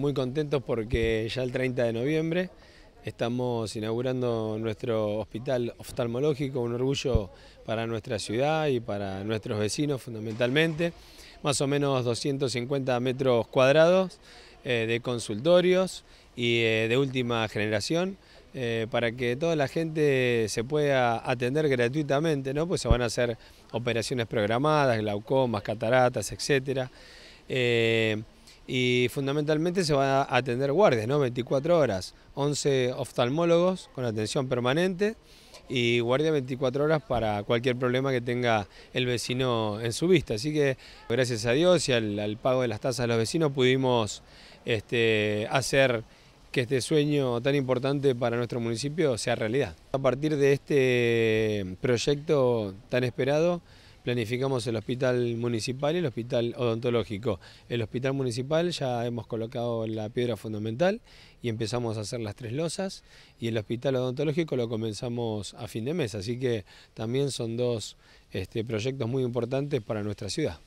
Muy contentos porque ya el 30 de noviembre estamos inaugurando nuestro hospital oftalmológico, un orgullo para nuestra ciudad y para nuestros vecinos fundamentalmente, más o menos 250 metros cuadrados eh, de consultorios y eh, de última generación. Eh, para que toda la gente se pueda atender gratuitamente, ¿no? Pues se van a hacer operaciones programadas, glaucomas, cataratas, etcétera y fundamentalmente se van a atender guardias, ¿no? 24 horas, 11 oftalmólogos con atención permanente y guardia 24 horas para cualquier problema que tenga el vecino en su vista. Así que gracias a Dios y al, pago de las tasas de los vecinos pudimos este, hacer que este sueño tan importante para nuestro municipio sea realidad. A partir de este proyecto tan esperado, planificamos el hospital municipal y el hospital odontológico. El hospital municipal ya hemos colocado la piedra fundamental y empezamos a hacer las tres losas y el hospital odontológico lo comenzamos a fin de mes, así que también son dos este, proyectos muy importantes para nuestra ciudad.